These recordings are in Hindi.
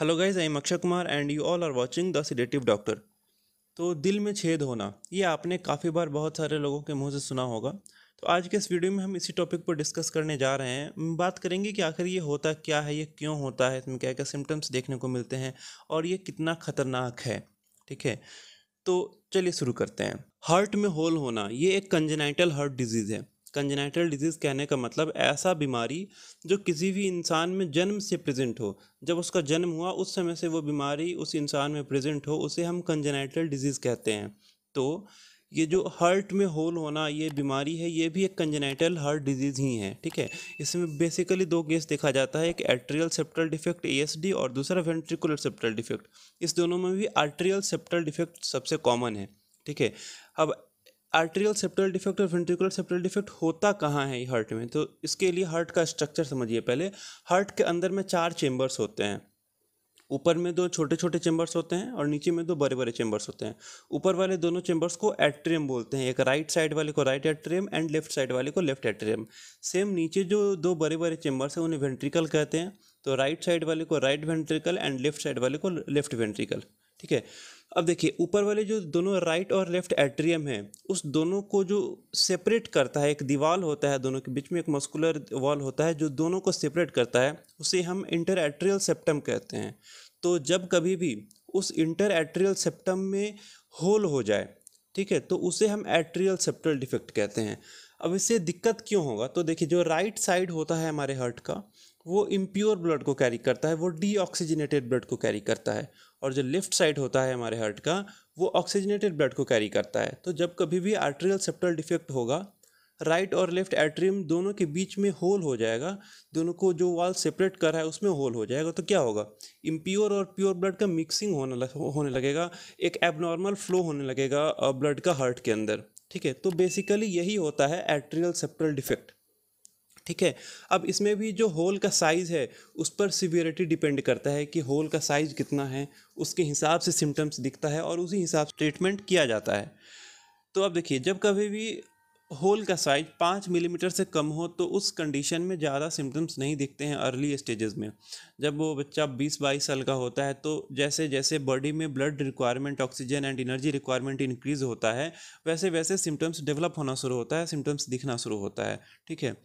hello guys I am Akshay Kumar and you all are watching the sedative doctor तो दिल में छेद होना ये आपने काफ़ी बार बहुत सारे लोगों के मुंह से सुना होगा तो आज के इस वीडियो में हम इसी टॉपिक पर डिस्कस करने जा रहे हैं बात करेंगे कि आखिर ये होता क्या है ये क्यों होता है इसमें क्या क्या सिम्टम्स देखने को मिलते हैं और ये कितना खतरनाक है ठीक है तो चलिए शुरू करते हैं हार्ट में होल होना ये एक कंजेनाइटल हार्ट डिजीज़ है कंजेनेटल डिजीज़ कहने का मतलब ऐसा बीमारी जो किसी भी इंसान में जन्म से प्रेजेंट हो जब उसका जन्म हुआ उस समय से वो बीमारी उस इंसान में प्रेजेंट हो उसे हम कंजनेटल डिजीज़ कहते हैं तो ये जो हार्ट में होल होना ये बीमारी है ये भी एक कंजेनेटल हार्ट डिजीज़ ही है ठीक है इसमें बेसिकली दो केस देखा जाता है एक एट्रियल सेप्टल डिफेक्ट ए और दूसरा वेंट्रिकुलर सेप्टल डिफेक्ट इस दोनों में भी आर्ट्रियल सेप्टल डिफेक्ट सबसे कॉमन है ठीक है अब आर्टेरियल सेप्टल डिफेक्ट और वेंट्रिकुलर सेप्टल डिफेक्ट होता कहाँ है हार्ट में तो इसके लिए हार्ट का स्ट्रक्चर समझिए पहले हार्ट के अंदर में चार चेंबर्स होते हैं ऊपर में दो छोटे छोटे चेंबर्स होते हैं और नीचे में दो बड़े बड़े चेंबर्स होते हैं ऊपर वाले दोनों चेंबर्स को एट्रियम बोलते हैं एक राइट साइड वाले को right atrium and left side वाले को लेफ्ट एट्रियम सेम नीचे जो दो बड़े बड़े चेंबर्स हैं उन्हें वेंट्रिकल कहते हैं तो राइट साइड वाले को right ventricle and left side वाले को लेफ्ट वेंट्रिकल ठीक है अब देखिए ऊपर वाले जो दोनों राइट और लेफ्ट एट्रियम है उस दोनों को जो सेपरेट करता है एक दीवाल होता है दोनों के बीच में एक मस्कुलर वॉल होता है जो दोनों को सेपरेट करता है उसे हम इंटर एट्रियल सेप्टम कहते हैं तो जब कभी भी उस इंटर एट्रियल सेप्टम में होल हो जाए ठीक है तो उसे हम एट्रियल सेप्टल डिफेक्ट कहते हैं अब इससे दिक्कत क्यों होगा तो देखिए जो राइट साइड होता है हमारे हर्ट का वो इम्प्योर ब्लड को कैरी करता है वो डीऑक्सीजनेटेड ब्लड को कैरी करता है और जो लेफ्ट साइड होता है हमारे हार्ट का वो ऑक्सीजनेटेड ब्लड को कैरी करता है तो जब कभी भी आर्ट्रियल सेप्टल डिफेक्ट होगा राइट और लेफ्ट एट्रियम दोनों के बीच में होल हो जाएगा दोनों को जो वाल सेपरेट कर रहा है उसमें होल हो जाएगा तो क्या होगा इम्प्योर और प्योर ब्लड का मिक्सिंग होने लग, होने लगेगा एक एबनॉर्मल फ्लो होने लगेगा ब्लड का हार्ट के अंदर ठीक है तो बेसिकली यही होता है एट्रियल सेप्टल डिफेक्ट ठीक है अब इसमें भी जो होल का साइज़ है उस पर सिवियरिटी डिपेंड करता है कि होल का साइज़ कितना है उसके हिसाब से सिम्टम्स दिखता है और उसी हिसाब से ट्रीटमेंट किया जाता है तो अब देखिए जब कभी भी होल का साइज पाँच मिलीमीटर से कम हो तो उस कंडीशन में ज़्यादा सिम्टम्स नहीं दिखते हैं अर्ली स्टेजेस में जब वो बच्चा बीस बाईस साल का होता है तो जैसे जैसे बॉडी में blood requirement oxygen and energy requirement increase होता है वैसे वैसे सिम्टम्स डेवलप होना शुरू होता है सिम्टम्स दिखना शुरू होता है ठीक है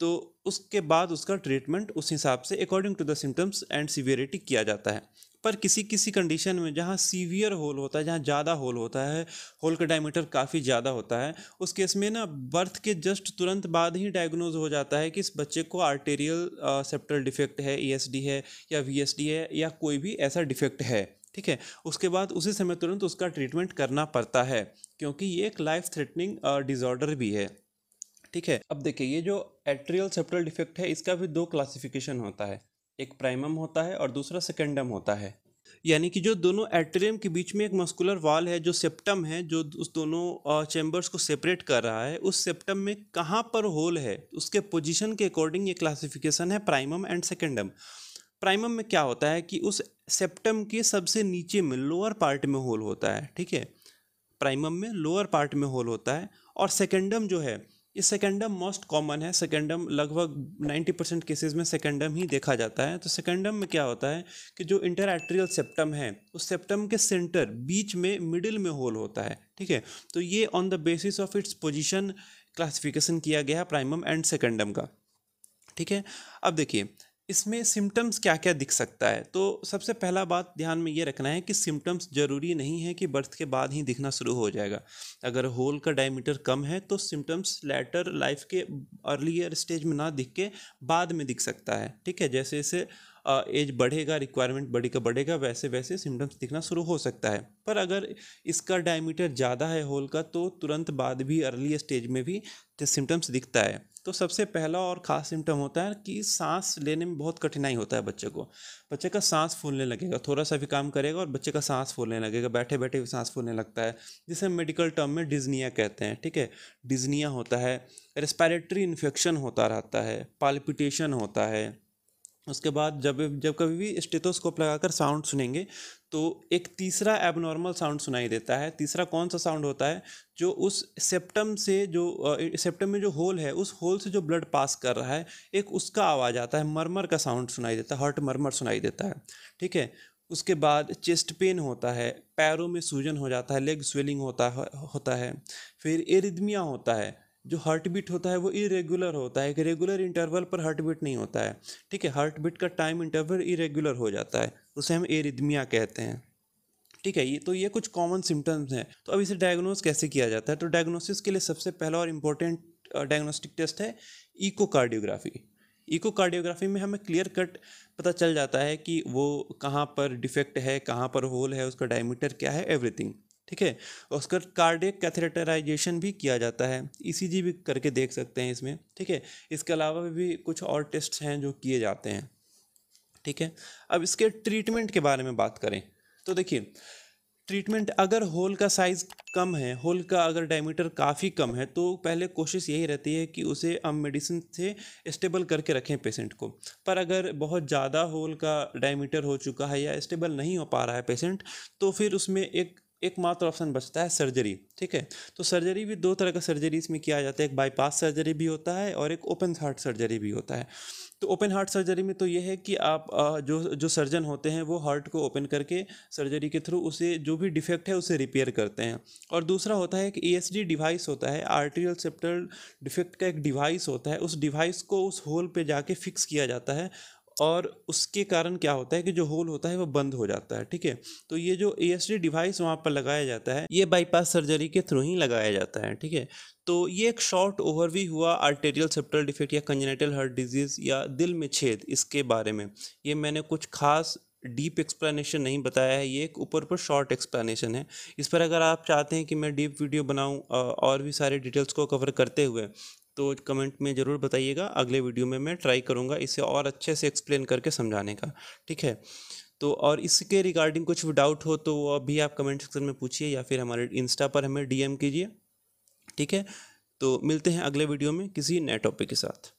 तो उसके बाद उसका ट्रीटमेंट उस हिसाब से according to the symptoms and severity किया जाता है पर किसी किसी कंडीशन में जहाँ सीवियर होल होता है जहाँ ज़्यादा होल होता है होल का डायमीटर काफ़ी ज़्यादा होता है उस केस में ना बर्थ के जस्ट तुरंत बाद ही डायग्नोज हो जाता है कि इस बच्चे को आर्टेरियल सेप्टल डिफेक्ट है ई e है या वी है या कोई भी ऐसा डिफेक्ट है ठीक है उसके बाद उसी समय तुरंत उसका ट्रीटमेंट करना पड़ता है क्योंकि ये एक लाइफ थ्रेटनिंग डिज़ॉर्डर भी है ठीक है अब देखिए ये जो एट्रियल सेप्टल डिफेक्ट है इसका भी दो क्लासिफिकेशन होता है एक प्राइमम होता है और दूसरा सेकेंडम होता है यानी कि जो दोनों एट्रियम के बीच में एक मस्कुलर वाल है जो सेप्टम है जो उस दोनों चैम्बर्स को सेपरेट कर रहा है उस सेप्टम में कहाँ पर होल है उसके पोजीशन के अकॉर्डिंग ये क्लासिफिकेशन है प्राइमम एंड सेकेंडम प्राइमम में क्या होता है कि उस सेप्टम के सबसे नीचे में लोअर पार्ट में होल होता है ठीक है प्राइमम में लोअर पार्ट में होल होता है और सेकेंडम जो है ये सेकेंडम मोस्ट कॉमन है सेकेंडम लगभग 90 परसेंट केसेज में सेकेंडम ही देखा जाता है तो सेकेंडम में क्या होता है कि जो इंटर एट्रियल सेप्टम है उस सेप्टम के सेंटर बीच में मिडिल में होल होता है ठीक है तो ये on the basis of its position classification किया गया है प्राइमम एंड सेकेंडम का ठीक है अब देखिए इसमें सिम्टम्स क्या क्या दिख सकता है तो सबसे पहला बात ध्यान में ये रखना है कि सिम्टम्स ज़रूरी नहीं है कि बर्थ के बाद ही दिखना शुरू हो जाएगा अगर होल का डायमीटर कम है तो सिम्टम्स लेटर लाइफ के अर्लीयर स्टेज में ना दिख के बाद में दिख सकता है ठीक है जैसे जैसे एज बढ़ेगा रिक्वायरमेंट बढ़ेगा बढ़ेगा वैसे वैसे सिम्टम्स दिखना शुरू हो सकता है पर अगर इसका डायमीटर ज़्यादा है होल का तो तुरंत बाद भी अर्ली स्टेज में भी सिम्टम्स दिखता है तो सबसे पहला और ख़ास सिम्टम होता है कि सांस लेने में बहुत कठिनाई होता है बच्चे को बच्चे का सांस फूलने लगेगा थोड़ा सा भी काम करेगा और बच्चे का सांस फूलने लगेगा बैठे बैठे भी सांस फूलने लगता है जिसे मेडिकल टर्म में डिजनिया कहते हैं ठीक है डिजनिया होता है रेस्पायरेटरी इन्फेक्शन होता रहता है पालपिटेशन होता है उसके बाद जब जब कभी भी स्टेथोस्कोप लगाकर साउंड सुनेंगे तो एक तीसरा एबनॉर्मल साउंड सुनाई देता है तीसरा कौन सा साउंड होता है जो उस सेप्टम से जो सेप्टम में जो होल है उस होल से जो ब्लड पास कर रहा है एक उसका आवाज़ आता है मरमर का साउंड सुनाई देता है हर्ट मरमर सुनाई देता है ठीक है उसके बाद चेस्ट पेन होता है पैरों में सूजन हो जाता है लेग स्वेलिंग होता है होता है फिर एरिदमिया होता है जो हार्ट बीट होता है वो इरेगुलर होता है एक रेगुलर इंटरवल पर हार्ट बीट नहीं होता है ठीक है हार्ट बीट का टाइम इंटरवल इरेगुलर हो जाता है उसे हम एरिदमिया कहते हैं ठीक है ये तो ये कुछ कॉमन सिम्टम्स हैं तो अब इसे डायग्नोस कैसे किया जाता है तो डायग्नोसिस के लिए सबसे पहला और इम्पोर्टेंट डायग्नोस्टिक टेस्ट है इकोकार्डियोग्राफी इकोकार्डियोग्राफी में हमें क्लियर कट पता चल जाता है कि वो कहाँ पर डिफेक्ट है कहाँ पर होल है उसका डायमीटर क्या है एवरीथिंग ठीक है उसका कार्डिक कैथेटराइजेशन भी किया जाता है ईसीजी e भी करके देख सकते हैं इसमें ठीक है इसके अलावा भी कुछ और टेस्ट हैं जो किए जाते हैं ठीक है अब इसके ट्रीटमेंट के बारे में बात करें तो देखिए ट्रीटमेंट अगर होल का साइज़ कम है होल का अगर डायमीटर काफ़ी कम है तो पहले कोशिश यही रहती है कि उसे हम मेडिसिन से स्टेबल करके रखें पेशेंट को पर अगर बहुत ज़्यादा होल का डायमीटर हो चुका है या स्टेबल नहीं हो पा रहा है पेशेंट तो फिर उसमें एक एकमात्र ऑप्शन बचता है सर्जरी ठीक है तो सर्जरी भी दो तरह का सर्जरी इसमें किया जाता है एक बाईपास सर्जरी भी होता है और एक ओपन हार्ट सर्जरी भी होता है तो ओपन हार्ट सर्जरी में तो यह है कि आप जो जो सर्जन होते हैं वो हार्ट को ओपन करके सर्जरी के थ्रू उसे जो भी डिफेक्ट है उसे रिपेयर करते हैं और दूसरा होता है एक ई डिवाइस होता है आर्टियल सेप्टर डिफेक्ट का एक डिवाइस होता है उस डिवाइस को उस होल पे जाके फिक्स किया जाता है और उसके कारण क्या होता है कि जो होल होता है वो बंद हो जाता है ठीक है तो ये जो ए डिवाइस वहाँ पर लगाया जाता है ये बाईपास सर्जरी के थ्रू ही लगाया जाता है ठीक है तो ये एक शॉर्ट ओवरव्यू हुआ आर्टेरियल सेप्टल डिफेक्ट या कंजेनेटल हार्ट डिजीज़ या दिल में छेद इसके बारे में ये मैंने कुछ खास डीप एक्सप्लेनेशन नहीं बताया है ये एक ऊपर पर शॉर्ट एक्सप्लेनेशन है इस पर अगर आप चाहते हैं कि मैं डीप वीडियो बनाऊं और भी सारे डिटेल्स को कवर करते हुए तो कमेंट में ज़रूर बताइएगा अगले वीडियो में मैं ट्राई करूँगा इसे और अच्छे से एक्सप्लेन करके समझाने का ठीक है तो और इसके रिगार्डिंग कुछ डाउट हो तो वो अभी आप कमेंट सेक्शन में पूछिए या फिर हमारे इंस्टा पर हमें डीएम कीजिए ठीक है तो मिलते हैं अगले वीडियो में किसी नए टॉपिक के साथ